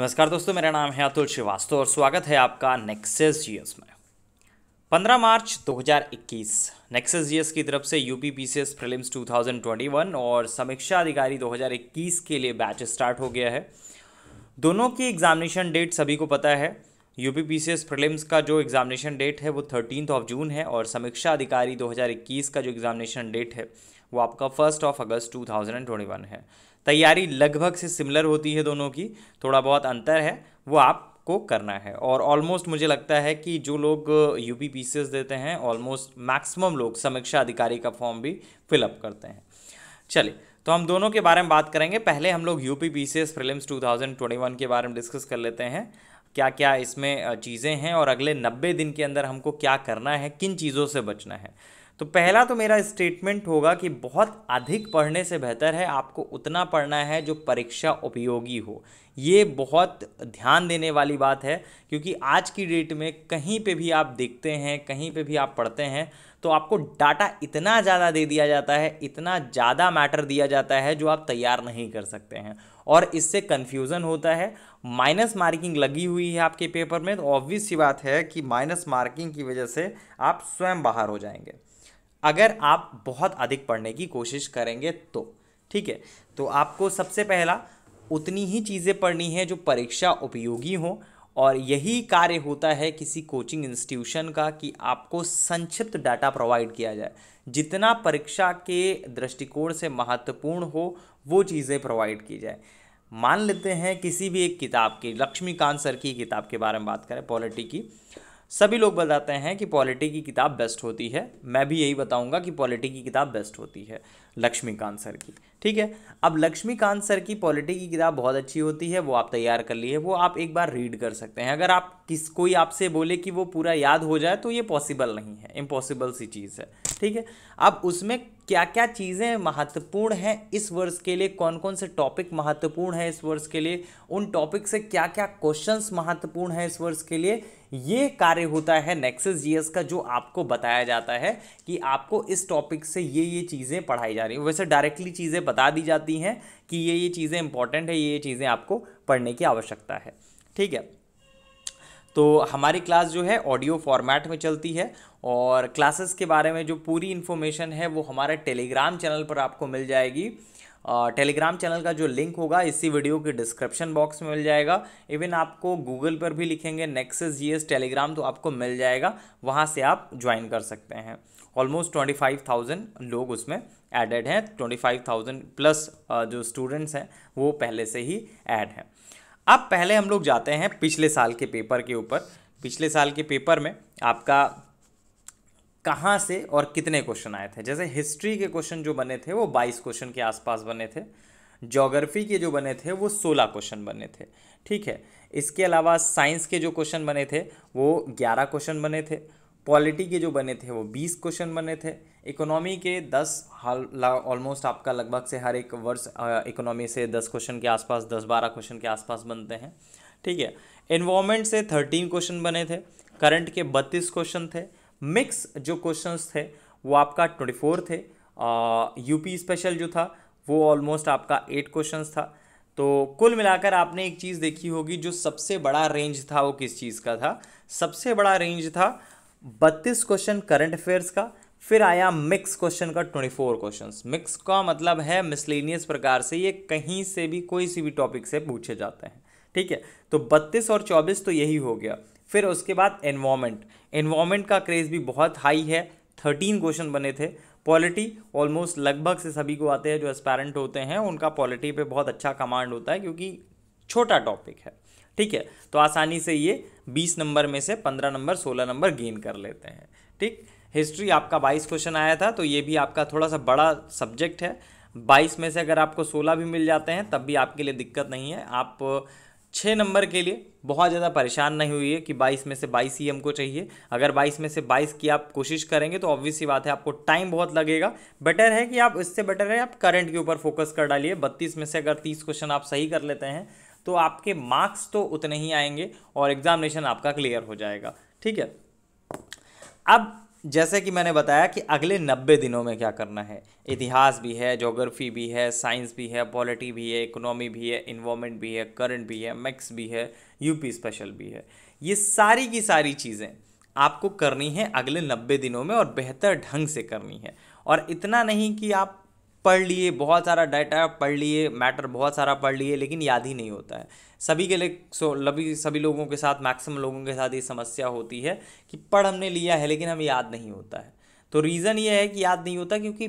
नमस्कार दोस्तों मेरा नाम है अतुल श्रीवास्तव और स्वागत है आपका नेक्सेस जीएस में 15 मार्च 2021 नेक्सेस जीएस की तरफ से यूपी पीसीएस प्रीलिम्स 2021 और समीक्षा अधिकारी 2021 के लिए बैच स्टार्ट हो गया है दोनों की एग्जामिनेशन डेट सभी को पता है यूपी पीसीएस प्रीलिम्स का जो एग्ज़ामिनेशन डेट है वो थर्टीन ऑफ जून है और समीक्षा अधिकारी 2021 का जो एग्ज़ामिनेशन डेट है वो आपका फर्स्ट ऑफ अगस्त 2021 है तैयारी लगभग से सिमिलर होती है दोनों की थोड़ा बहुत अंतर है वो आपको करना है और ऑलमोस्ट मुझे लगता है कि जो लोग यूपी पी देते हैं ऑलमोस्ट मैक्सिमम लोग समीक्षा अधिकारी का फॉर्म भी फिलअप करते हैं चलिए तो हम दोनों के बारे में बात करेंगे पहले हम लोग UP P C S twenty one के बारे में डिस्कस कर लेते हैं क्या क्या इसमें चीज़ें हैं और अगले नब्बे दिन के अंदर हमको क्या करना है किन चीज़ों से बचना है तो पहला तो मेरा स्टेटमेंट होगा कि बहुत अधिक पढ़ने से बेहतर है आपको उतना पढ़ना है जो परीक्षा उपयोगी हो ये बहुत ध्यान देने वाली बात है क्योंकि आज की डेट में कहीं पे भी आप देखते हैं कहीं पे भी आप पढ़ते हैं तो आपको डाटा इतना ज़्यादा दे दिया जाता है इतना ज़्यादा मैटर दिया जाता है जो आप तैयार नहीं कर सकते हैं और इससे कन्फ्यूज़न होता है माइनस मार्किंग लगी हुई है आपके पेपर में तो ऑब्वियस सी बात है कि माइनस मार्किंग की वजह से आप स्वयं बाहर हो जाएंगे अगर आप बहुत अधिक पढ़ने की कोशिश करेंगे तो ठीक है तो आपको सबसे पहला उतनी ही चीज़ें पढ़नी है जो परीक्षा उपयोगी हो और यही कार्य होता है किसी कोचिंग इंस्टीट्यूशन का कि आपको संक्षिप्त डाटा प्रोवाइड किया जाए जितना परीक्षा के दृष्टिकोण से महत्वपूर्ण हो वो चीज़ें प्रोवाइड की जाए मान लेते हैं किसी भी एक किताब की लक्ष्मीकांत सर की किताब के बारे में बात करें पॉलिटी की सभी लोग बताते हैं कि पॉलिटी की किताब बेस्ट होती है मैं भी यही बताऊंगा कि पॉलिटी की किताब बेस्ट होती है लक्ष्मीकांत सर की ठीक है अब लक्ष्मीकांत सर की पॉलिटी की किताब बहुत अच्छी होती है वो आप तैयार कर लिए वो आप एक बार रीड कर सकते हैं अगर आप किस कोई आपसे बोले कि वो पूरा याद हो जाए तो ये पॉसिबल नहीं है इम्पॉसिबल सी चीज़ है ठीक है अब उसमें क्या क्या चीज़ें महत्वपूर्ण हैं इस वर्ष के लिए कौन कौन से टॉपिक महत्वपूर्ण हैं इस वर्ष के लिए उन टॉपिक से क्या क्या क्वेश्चंस महत्वपूर्ण हैं इस वर्ष के लिए ये कार्य होता है नेक्सेस जीएस का जो आपको बताया जाता है कि आपको इस टॉपिक से ये ये चीज़ें पढ़ाई जा रही हैं वैसे डायरेक्टली चीज़ें बता दी जाती हैं कि ये ये चीज़ें इंपॉर्टेंट है ये ये चीज़ें आपको पढ़ने की आवश्यकता है ठीक है तो हमारी क्लास जो है ऑडियो फॉर्मेट में चलती है और क्लासेस के बारे में जो पूरी इन्फॉर्मेशन है वो हमारे टेलीग्राम चैनल पर आपको मिल जाएगी टेलीग्राम चैनल का जो लिंक होगा इसी वीडियो के डिस्क्रिप्शन बॉक्स में मिल जाएगा इवन आपको गूगल पर भी लिखेंगे नेक्सेस जी एस टेलीग्राम तो आपको मिल जाएगा वहाँ से आप ज्वाइन कर सकते हैं ऑलमोस्ट ट्वेंटी फाइव थाउजेंड लोग उसमें एडेड हैं ट्वेंटी फाइव थाउजेंड प्लस जो स्टूडेंट्स हैं वो पहले से ही ऐड हैं अब पहले हम लोग जाते हैं पिछले साल के पेपर के ऊपर पिछले साल के पेपर में आपका कहाँ से और कितने क्वेश्चन आए थे जैसे हिस्ट्री के क्वेश्चन जो बने थे वो बाईस क्वेश्चन के आसपास बने थे जोग्राफी के जो बने थे वो सोलह क्वेश्चन बने थे ठीक है इसके अलावा साइंस के जो क्वेश्चन बने थे वो ग्यारह क्वेश्चन बने थे पॉलिटी के जो बने थे वो बीस क्वेश्चन बने थे इकोनॉमी के दस हाल ऑलमोस्ट आपका लगभग से हर एक वर्ष इकोनॉमी से दस क्वेश्चन के आसपास दस बारह क्वेश्चन के आसपास बनते हैं ठीक है इन्वामेंट से थर्टीन क्वेश्चन बने थे करंट के बत्तीस क्वेश्चन थे मिक्स जो क्वेश्चन थे वो आपका ट्वेंटी फोर थे यूपी स्पेशल जो था वो ऑलमोस्ट आपका एट क्वेश्चन था तो कुल मिलाकर आपने एक चीज़ देखी होगी जो सबसे बड़ा रेंज था वो किस चीज़ का था सबसे बड़ा रेंज था बत्तीस क्वेश्चन करंट अफेयर्स का फिर आया मिक्स क्वेश्चन का ट्वेंटी फोर क्वेश्चन मिक्स का मतलब है मिसलिनियस प्रकार से ये कहीं से भी कोई सी भी टॉपिक से पूछे जाते हैं ठीक है तो बत्तीस और चौबीस तो यही हो गया फिर उसके बाद एनवामेंट एनवामेंट का क्रेज़ भी बहुत हाई है थर्टीन क्वेश्चन बने थे पॉलिटी ऑलमोस्ट लगभग से सभी को आते हैं जो एस्पेरेंट होते हैं उनका पॉलिटी पे बहुत अच्छा कमांड होता है क्योंकि छोटा टॉपिक है ठीक है तो आसानी से ये बीस नंबर में से पंद्रह नंबर सोलह नंबर गेन कर लेते हैं ठीक हिस्ट्री आपका बाईस क्वेश्चन आया था तो ये भी आपका थोड़ा सा बड़ा सब्जेक्ट है बाईस में से अगर आपको सोलह भी मिल जाते हैं तब भी आपके लिए दिक्कत नहीं है आप छः नंबर के लिए बहुत ज़्यादा परेशान नहीं हुई है कि 22 में से 22 ही हमको चाहिए अगर 22 में से 22 की आप कोशिश करेंगे तो ऑब्वियस सी बात है आपको टाइम बहुत लगेगा बेटर है कि आप इससे बेटर है आप करंट के ऊपर फोकस कर डालिए 32 में से अगर 30 क्वेश्चन आप सही कर लेते हैं तो आपके मार्क्स तो उतने ही आएंगे और एग्जामिनेशन आपका क्लियर हो जाएगा ठीक है अब जैसे कि मैंने बताया कि अगले नब्बे दिनों में क्या करना है इतिहास भी है जोग्राफी भी है साइंस भी है पॉलिटी भी है इकोनॉमी भी है इन्वामेंट भी है करंट भी है मैक्स भी है यूपी स्पेशल भी है ये सारी की सारी चीज़ें आपको करनी है अगले नब्बे दिनों में और बेहतर ढंग से करनी है और इतना नहीं कि आप पढ़ लिए बहुत सारा डाटा पढ़ लिए मैटर बहुत सारा पढ़ लिए लेकिन याद ही नहीं होता है सभी के लिए सो लभी सभी लोगों के साथ मैक्सिमम लोगों के साथ ये समस्या होती है कि पढ़ हमने लिया है लेकिन हमें याद नहीं होता है तो रीज़न ये है कि याद नहीं होता क्योंकि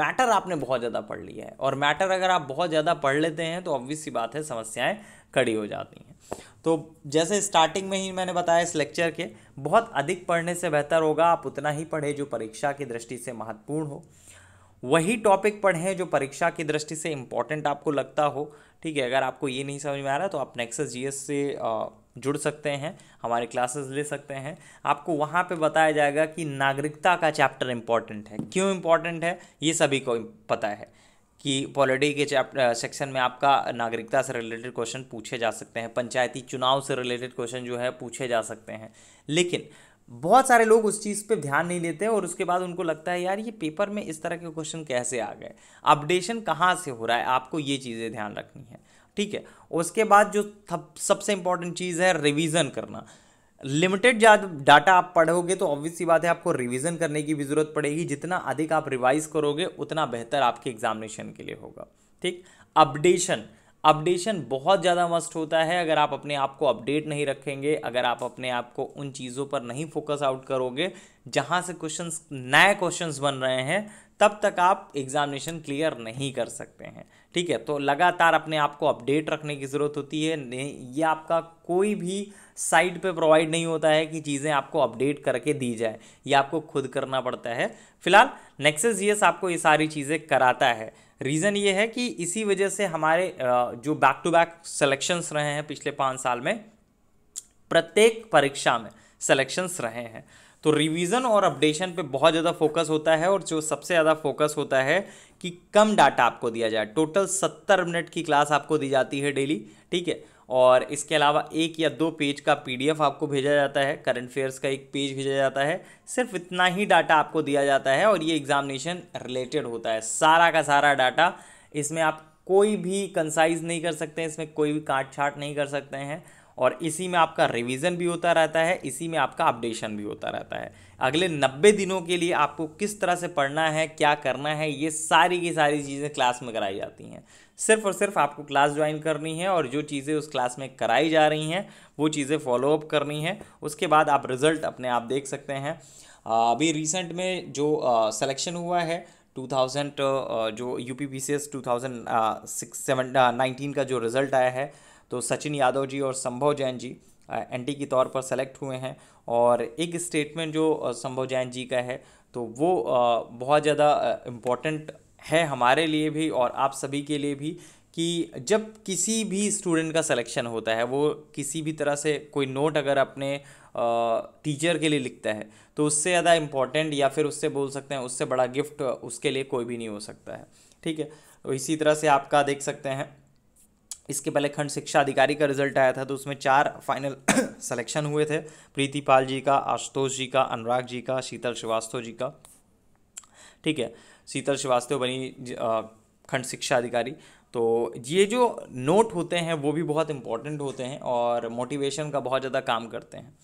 मैटर आपने बहुत ज़्यादा पढ़ लिया है और मैटर अगर आप बहुत ज़्यादा पढ़ लेते हैं तो ऑब्वियस सी बात है समस्याएं खड़ी हो जाती हैं तो जैसे स्टार्टिंग में ही मैंने बताया इस लेक्चर के बहुत अधिक पढ़ने से बेहतर होगा आप उतना ही पढ़े जो परीक्षा की दृष्टि से महत्वपूर्ण हो वही टॉपिक पढ़ें जो परीक्षा की दृष्टि से इम्पॉर्टेंट आपको लगता हो ठीक है अगर आपको ये नहीं समझ में आ रहा तो आप नेक्सस जीएस से जुड़ सकते हैं हमारे क्लासेस ले सकते हैं आपको वहाँ पे बताया जाएगा कि नागरिकता का चैप्टर इम्पॉर्टेंट है क्यों इम्पॉर्टेंट है ये सभी को पता है कि पॉलिटी के चैप्टर सेक्शन में आपका नागरिकता से रिलेटेड क्वेश्चन पूछे जा सकते हैं पंचायती चुनाव से रिलेटेड क्वेश्चन जो है पूछे जा सकते हैं लेकिन बहुत सारे लोग उस चीज़ पे ध्यान नहीं देते और उसके बाद उनको लगता है यार ये पेपर में इस तरह के क्वेश्चन कैसे आ गए अपडेशन कहाँ से हो रहा है आपको ये चीज़ें ध्यान रखनी है ठीक है उसके बाद जो सबसे इंपॉर्टेंट चीज़ है रिविज़न करना लिमिटेड ज्यादा डाटा आप पढ़ोगे तो ऑब्वियस सी बात है आपको रिवीजन करने की भी ज़रूरत पड़ेगी जितना अधिक आप रिवाइज करोगे उतना बेहतर आपके एग्जामिनेशन के लिए होगा ठीक अपडेशन अपडेशन बहुत ज़्यादा मस्ट होता है अगर आप अपने आप को अपडेट नहीं रखेंगे अगर आप अपने आप को उन चीज़ों पर नहीं फोकस आउट करोगे जहाँ से क्वेश्चन नए क्वेश्चन बन रहे हैं तब तक आप एग्ज़ामिनेशन क्लियर नहीं कर सकते हैं ठीक है तो लगातार अपने आप को अपडेट रखने की ज़रूरत होती है ये आपका कोई भी साइट पे प्रोवाइड नहीं होता है कि चीज़ें आपको अपडेट करके दी जाए ये आपको खुद करना पड़ता है फिलहाल नेक्सेस जी आपको ये सारी चीज़ें कराता है रीज़न ये है कि इसी वजह से हमारे जो बैक टू बैक सेलेक्शंस रहे हैं पिछले पाँच साल में प्रत्येक परीक्षा में सेलेक्शंस रहे हैं तो रिवीजन और अपडेशन पे बहुत ज़्यादा फोकस होता है और जो सबसे ज़्यादा फोकस होता है कि कम डाटा आपको दिया जाए टोटल सत्तर मिनट की क्लास आपको दी जाती है डेली ठीक है और इसके अलावा एक या दो पेज का पीडीएफ आपको भेजा जाता है करंट अफेयर्स का एक पेज भेजा जाता है सिर्फ इतना ही डाटा आपको दिया जाता है और ये एग्जामिनेशन रिलेटेड होता है सारा का सारा डाटा इसमें आप कोई भी कंसाइज नहीं कर सकते हैं इसमें कोई भी काट छाट नहीं कर सकते हैं और इसी में आपका रिवीजन भी होता रहता है इसी में आपका अपडेशन भी होता रहता है अगले नब्बे दिनों के लिए आपको किस तरह से पढ़ना है क्या करना है ये सारी की सारी चीज़ें क्लास में कराई जाती हैं सिर्फ और सिर्फ आपको क्लास ज्वाइन करनी है और जो चीज़ें उस क्लास में कराई जा रही हैं वो चीज़ें फॉलोअप करनी है उसके बाद आप रिज़ल्ट अपने आप देख सकते हैं अभी रिसेंट में जो सलेक्शन हुआ है 2000 जो U P P C S two का जो रिज़ल्ट आया है तो सचिन यादव जी और संभव जैन जी एंटी के तौर पर सेलेक्ट हुए हैं और एक स्टेटमेंट जो संभव जैन जी का है तो वो बहुत ज़्यादा इम्पॉर्टेंट है हमारे लिए भी और आप सभी के लिए भी कि जब किसी भी स्टूडेंट का सिलेक्शन होता है वो किसी भी तरह से कोई नोट अगर अपने टीचर के लिए लिखता है तो उससे ज़्यादा इम्पॉर्टेंट या फिर उससे बोल सकते हैं उससे बड़ा गिफ्ट उसके लिए कोई भी नहीं हो सकता है ठीक है तो इसी तरह से आपका देख सकते हैं इसके पहले खंड शिक्षा अधिकारी का रिजल्ट आया था तो उसमें चार फाइनल सिलेक्शन हुए थे प्रीति पाल जी का आशुतोष जी का अनुराग जी का शीतल श्रीवास्तव जी का ठीक है शीतल श्रीवास्तव बनी खंड शिक्षा अधिकारी तो ये जो नोट होते हैं वो भी बहुत इंपॉर्टेंट होते हैं और मोटिवेशन का बहुत ज़्यादा काम करते हैं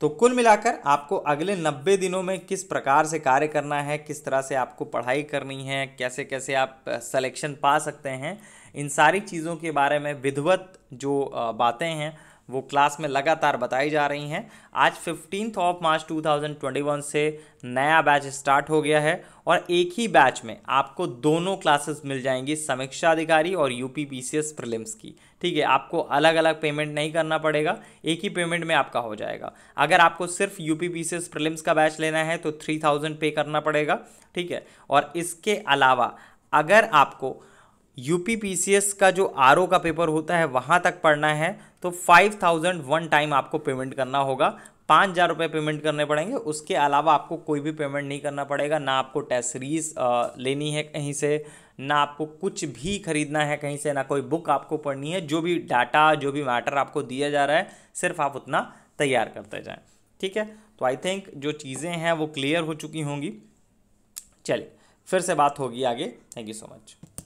तो कुल मिलाकर आपको अगले नब्बे दिनों में किस प्रकार से कार्य करना है किस तरह से आपको पढ़ाई करनी है कैसे कैसे आप सलेक्शन पा सकते हैं इन सारी चीज़ों के बारे में विधिवत जो बातें हैं वो क्लास में लगातार बताई जा रही हैं आज फिफ्टीन ऑफ मार्च 2021 से नया बैच स्टार्ट हो गया है और एक ही बैच में आपको दोनों क्लासेस मिल जाएंगी समीक्षा अधिकारी और यू पी पी की ठीक है आपको अलग अलग पेमेंट नहीं करना पड़ेगा एक ही पेमेंट में आपका हो जाएगा अगर आपको सिर्फ यू पी पी का बैच लेना है तो थ्री थाउजेंड पे करना पड़ेगा ठीक है और इसके अलावा अगर आपको यूपी पीसीएस का जो आर का पेपर होता है वहाँ तक पढ़ना है तो फाइव थाउजेंड वन टाइम आपको पेमेंट करना होगा पाँच हज़ार रुपये पेमेंट करने पड़ेंगे उसके अलावा आपको कोई भी पेमेंट नहीं करना पड़ेगा ना आपको टेस्ट सीरीज लेनी है कहीं से ना आपको कुछ भी खरीदना है कहीं से ना कोई बुक आपको पढ़नी है जो भी डाटा जो भी मैटर आपको दिया जा रहा है सिर्फ आप उतना तैयार करते जाएँ ठीक है तो आई थिंक जो चीज़ें हैं वो क्लियर हो चुकी होंगी चलिए फिर से बात होगी आगे थैंक यू सो मच